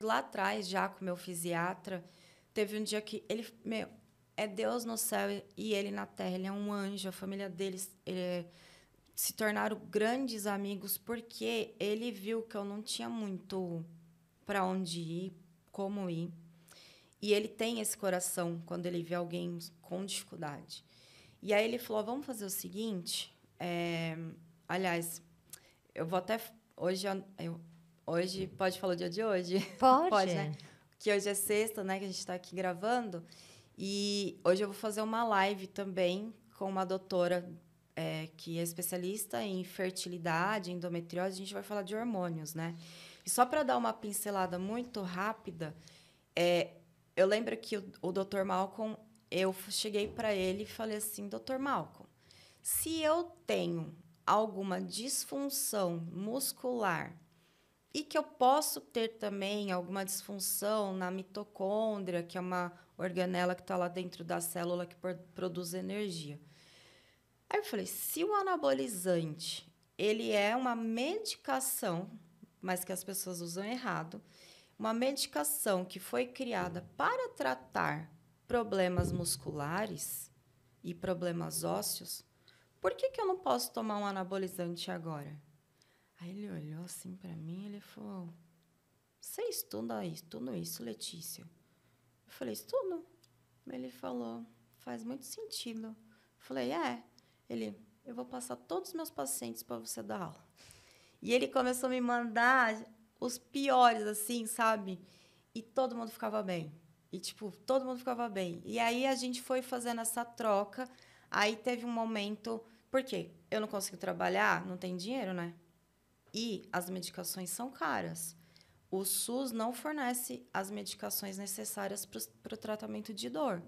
lá atrás, já com meu fisiatra, teve um dia que ele, meu, é Deus no céu e ele na terra, ele é um anjo, a família deles é, se tornaram grandes amigos porque ele viu que eu não tinha muito para onde ir, como ir. E ele tem esse coração quando ele vê alguém com dificuldade. E aí ele falou: vamos fazer o seguinte. É, aliás, eu vou até. Hoje eu, eu Hoje, pode falar o dia de hoje? Pode. pode, né? Que hoje é sexta, né? Que a gente está aqui gravando. E hoje eu vou fazer uma live também com uma doutora é, que é especialista em fertilidade, endometriose. A gente vai falar de hormônios, né? E só para dar uma pincelada muito rápida, é, eu lembro que o, o Dr. Malcolm, eu cheguei para ele e falei assim, Dr. Malcolm, se eu tenho alguma disfunção muscular e que eu posso ter também alguma disfunção na mitocôndria, que é uma organela que está lá dentro da célula que produz energia. Aí eu falei, se o anabolizante ele é uma medicação, mas que as pessoas usam errado, uma medicação que foi criada para tratar problemas musculares e problemas ósseos, por que, que eu não posso tomar um anabolizante agora? Aí ele olhou assim para mim ele falou: Você estuda isso, tudo isso, Letícia? Eu falei: Estudo. Ele falou: Faz muito sentido. Eu falei: É. Ele: Eu vou passar todos os meus pacientes para você dar aula. E ele começou a me mandar os piores, assim, sabe? E todo mundo ficava bem. E, tipo, todo mundo ficava bem. E aí a gente foi fazendo essa troca. Aí teve um momento. Por quê? Eu não consigo trabalhar, não tem dinheiro, né? E as medicações são caras. O SUS não fornece as medicações necessárias para o tratamento de dor.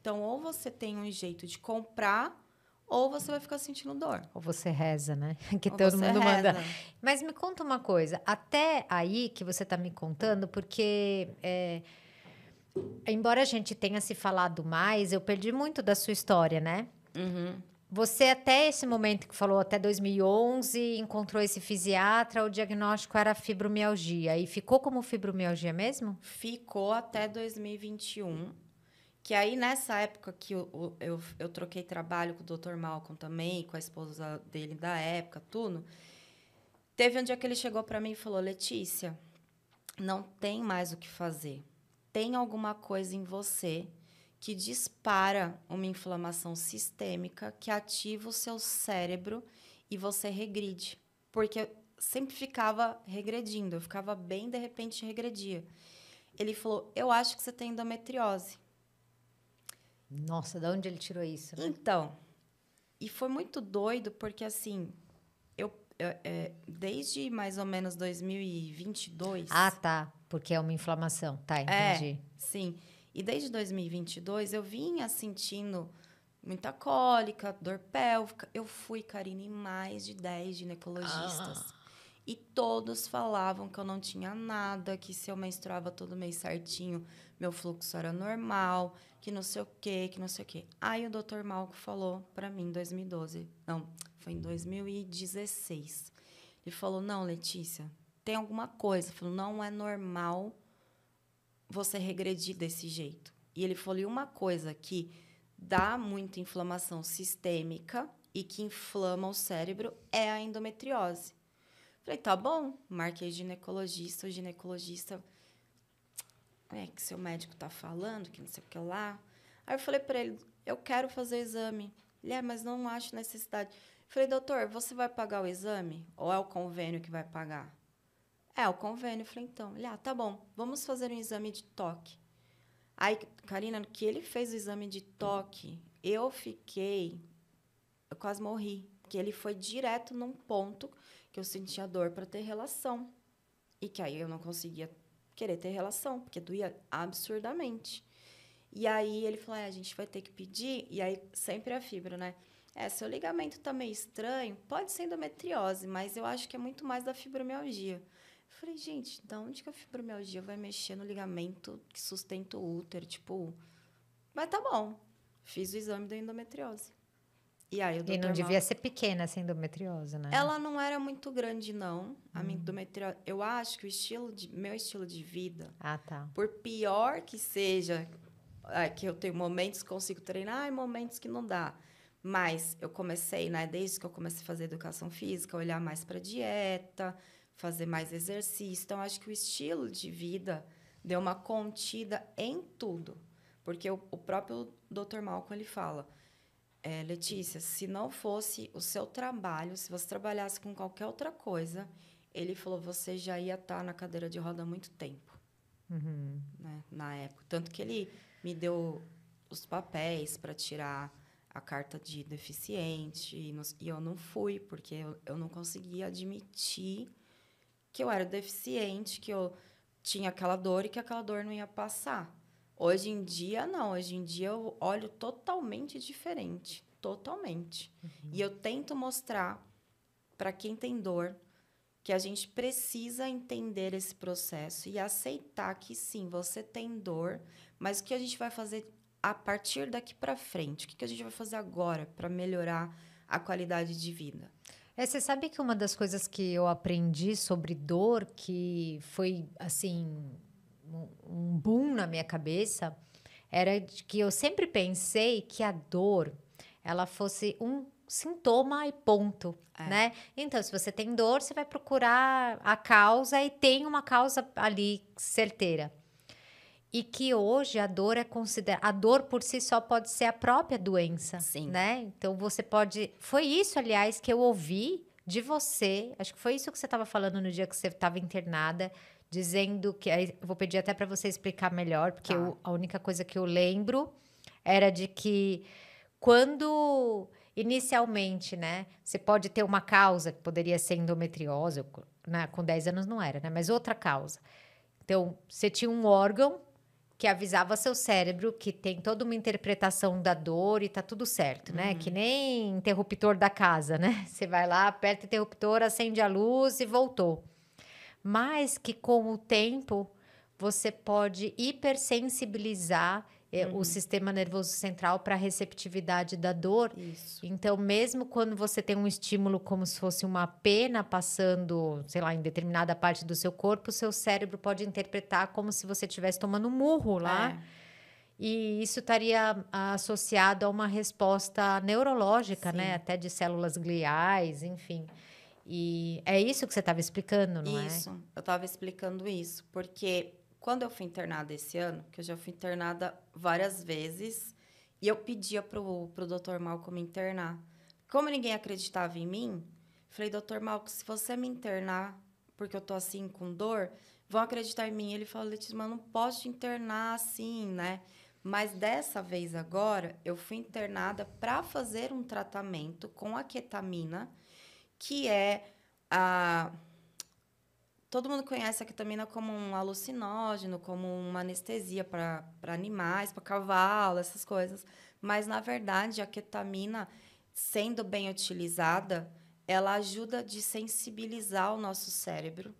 Então, ou você tem um jeito de comprar, ou você vai ficar sentindo dor. Ou você reza, né? Que ou todo mundo reza. manda. Mas me conta uma coisa. Até aí que você está me contando, porque. É, embora a gente tenha se falado mais, eu perdi muito da sua história, né? Uhum. Você até esse momento que falou, até 2011, encontrou esse fisiatra, o diagnóstico era fibromialgia. E ficou como fibromialgia mesmo? Ficou até 2021. Que aí, nessa época que eu, eu, eu troquei trabalho com o Dr. Malcolm também, com a esposa dele da época, tudo. Teve um dia que ele chegou para mim e falou: Letícia, não tem mais o que fazer. Tem alguma coisa em você que dispara uma inflamação sistêmica que ativa o seu cérebro e você regride. Porque sempre ficava regredindo, eu ficava bem, de repente regredia. Ele falou: Eu acho que você tem endometriose. Nossa, de onde ele tirou isso? Né? Então, e foi muito doido, porque assim, eu, é, é, desde mais ou menos 2022. Ah, tá, porque é uma inflamação, tá, é, entendi. É, sim. Sim. E desde 2022 eu vinha sentindo muita cólica, dor pélvica. Eu fui, Karine, em mais de 10 ginecologistas. Ah. E todos falavam que eu não tinha nada, que se eu menstruava todo mês certinho, meu fluxo era normal, que não sei o quê, que não sei o quê. Aí o doutor Malco falou para mim em 2012. Não, foi em 2016. Ele falou: Não, Letícia, tem alguma coisa. Ele falou: Não é normal você regredir desse jeito. E ele falou: e uma coisa que dá muita inflamação sistêmica e que inflama o cérebro é a endometriose. Falei, tá bom, marquei ginecologista, o ginecologista. É que seu médico tá falando, que não sei o que lá. Aí eu falei para ele, eu quero fazer exame. Ele, é, mas não acho necessidade. falei, doutor, você vai pagar o exame? Ou é o convênio que vai pagar? É, o convênio. Eu falei, então, ele, ah, tá bom, vamos fazer um exame de toque. Aí, Karina, que ele fez o exame de toque, eu fiquei. Eu quase morri. Porque ele foi direto num ponto que eu sentia dor para ter relação. E que aí eu não conseguia querer ter relação, porque doía absurdamente. E aí ele falou: é, a gente vai ter que pedir. E aí sempre é a fibra, né? É, seu ligamento tá meio estranho, pode ser endometriose, mas eu acho que é muito mais da fibromialgia. Falei, gente, da onde que a fibromialgia vai mexer no ligamento que sustenta o útero? Tipo, mas tá bom. Fiz o exame da endometriose. E aí o E não devia ser pequena essa endometriose, né? Ela não era muito grande, não. A hum. minha endometriose. Eu acho que o estilo de... meu estilo de vida. Ah, tá. Por pior que seja, é, que eu tenho momentos que consigo treinar e momentos que não dá. Mas eu comecei, né? Desde que eu comecei a fazer educação física, olhar mais para dieta fazer mais exercício. Então, acho que o estilo de vida deu uma contida em tudo. Porque o, o próprio Dr. Malcolm ele fala: é, Letícia, se não fosse o seu trabalho, se você trabalhasse com qualquer outra coisa, ele falou, você já ia estar tá na cadeira de roda há muito tempo. Uhum. Né? Na época. Tanto que ele me deu os papéis para tirar a carta de deficiente, e, nos, e eu não fui, porque eu, eu não conseguia admitir que eu era deficiente, que eu tinha aquela dor e que aquela dor não ia passar. Hoje em dia, não. Hoje em dia, eu olho totalmente diferente. Totalmente. Uhum. E eu tento mostrar para quem tem dor que a gente precisa entender esse processo e aceitar que sim, você tem dor, mas o que a gente vai fazer a partir daqui para frente? O que a gente vai fazer agora para melhorar a qualidade de vida? É, você sabe que uma das coisas que eu aprendi sobre dor, que foi assim um boom na minha cabeça, era de que eu sempre pensei que a dor ela fosse um sintoma e ponto, é. né? Então, se você tem dor, você vai procurar a causa e tem uma causa ali certeira e que hoje a dor é considerada a dor por si só pode ser a própria doença, Sim. né? Então você pode foi isso aliás que eu ouvi de você, acho que foi isso que você estava falando no dia que você estava internada, dizendo que aí vou pedir até para você explicar melhor, porque tá. eu, a única coisa que eu lembro era de que quando inicialmente, né, você pode ter uma causa que poderia ser endometriose, né, com 10 anos não era, né, mas outra causa. Então, você tinha um órgão que é avisava seu cérebro que tem toda uma interpretação da dor e tá tudo certo, né? Uhum. Que nem interruptor da casa, né? Você vai lá, aperta o interruptor, acende a luz e voltou. Mas que com o tempo você pode hipersensibilizar é, uhum. o sistema nervoso central para a receptividade da dor. Isso. Então, mesmo quando você tem um estímulo como se fosse uma pena passando, sei lá, em determinada parte do seu corpo, o seu cérebro pode interpretar como se você estivesse tomando um murro lá. É. E isso estaria ah, associado a uma resposta neurológica, né? Sim. né? Até de células gliais, enfim. E é isso que você estava explicando, não isso. é? Isso, eu estava explicando isso, porque quando eu fui internada esse ano, que eu já fui internada várias vezes, e eu pedia pro, pro doutor Malco me internar. Como ninguém acreditava em mim, falei, doutor Malco, se você me internar, porque eu tô assim com dor, vão acreditar em mim. Ele falou, Letícia, mas não posso te internar assim, né? Mas dessa vez agora, eu fui internada para fazer um tratamento com a ketamina, que é a Todo mundo conhece a ketamina como um alucinógeno, como uma anestesia para animais, para cavalo, essas coisas. Mas, na verdade, a ketamina, sendo bem utilizada, ela ajuda de sensibilizar o nosso cérebro.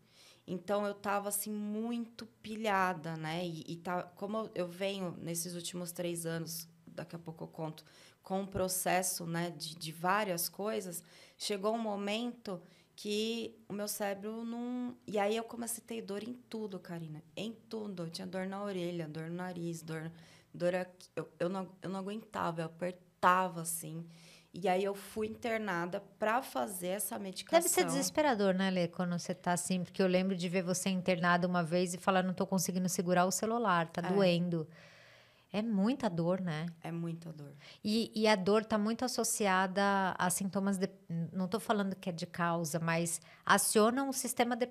Então, eu estava, assim, muito pilhada, né? E, e tá, como eu venho, nesses últimos três anos, daqui a pouco eu conto, com um processo né, de, de várias coisas, chegou um momento que o meu cérebro não. E aí eu comecei a ter dor em tudo, Karina. Em tudo. Eu tinha dor na orelha, dor no nariz, dor. dor aqui. Eu, eu, não, eu não aguentava, eu apertava assim. E aí eu fui internada para fazer essa medicação. Deve ser desesperador, né, Lê, quando você tá assim, porque eu lembro de ver você internada uma vez e falar, não tô conseguindo segurar o celular, tá é. doendo. É muita dor, né? É muita dor. E, e a dor está muito associada a sintomas. De, não estou falando que é de causa, mas aciona um sistema de,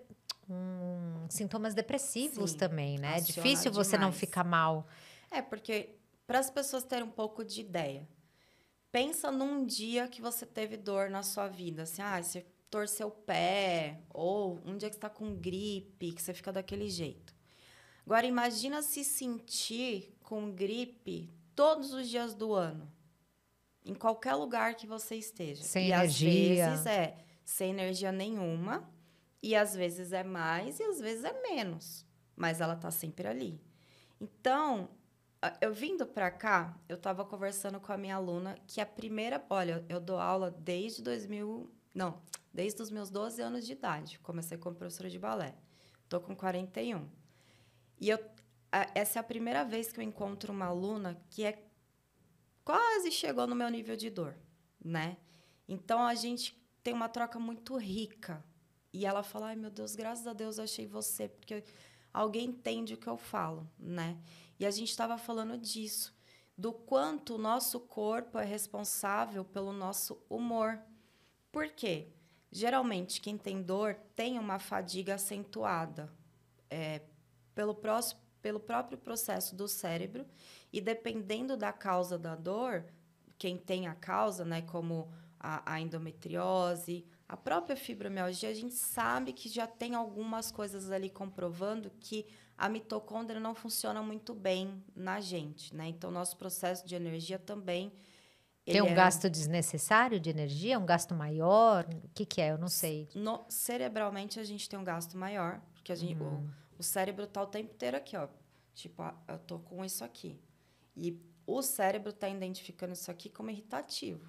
um, sintomas depressivos Sim, também, né? É difícil você não ficar mal. É, porque para as pessoas terem um pouco de ideia, pensa num dia que você teve dor na sua vida. Assim, ah, você torceu o pé, ou um dia que está com gripe, que você fica daquele jeito. Agora, imagina se sentir com gripe todos os dias do ano. Em qualquer lugar que você esteja. Sem e energia. às vezes é sem energia nenhuma. E às vezes é mais e às vezes é menos. Mas ela tá sempre ali. Então, eu vindo para cá, eu estava conversando com a minha aluna que a primeira, olha, eu dou aula desde 2000, não, desde os meus 12 anos de idade. Comecei como professora de balé. Tô com 41. E eu, essa é a primeira vez que eu encontro uma aluna que é quase chegou no meu nível de dor, né? Então a gente tem uma troca muito rica. E ela fala: "Ai, meu Deus, graças a Deus achei você, porque alguém entende o que eu falo", né? E a gente estava falando disso, do quanto o nosso corpo é responsável pelo nosso humor. Por quê? Geralmente quem tem dor tem uma fadiga acentuada. É, pelo próximo pelo próprio processo do cérebro e dependendo da causa da dor, quem tem a causa, né, como a, a endometriose, a própria fibromialgia, a gente sabe que já tem algumas coisas ali comprovando que a mitocôndria não funciona muito bem na gente, né? Então, nosso processo de energia também tem um é... gasto desnecessário de energia, um gasto maior? O que, que é? Eu não sei. No, cerebralmente, a gente tem um gasto maior, porque a gente, hum. O cérebro tá o tempo inteiro aqui, ó. Tipo, ah, eu tô com isso aqui. E o cérebro tá identificando isso aqui como irritativo.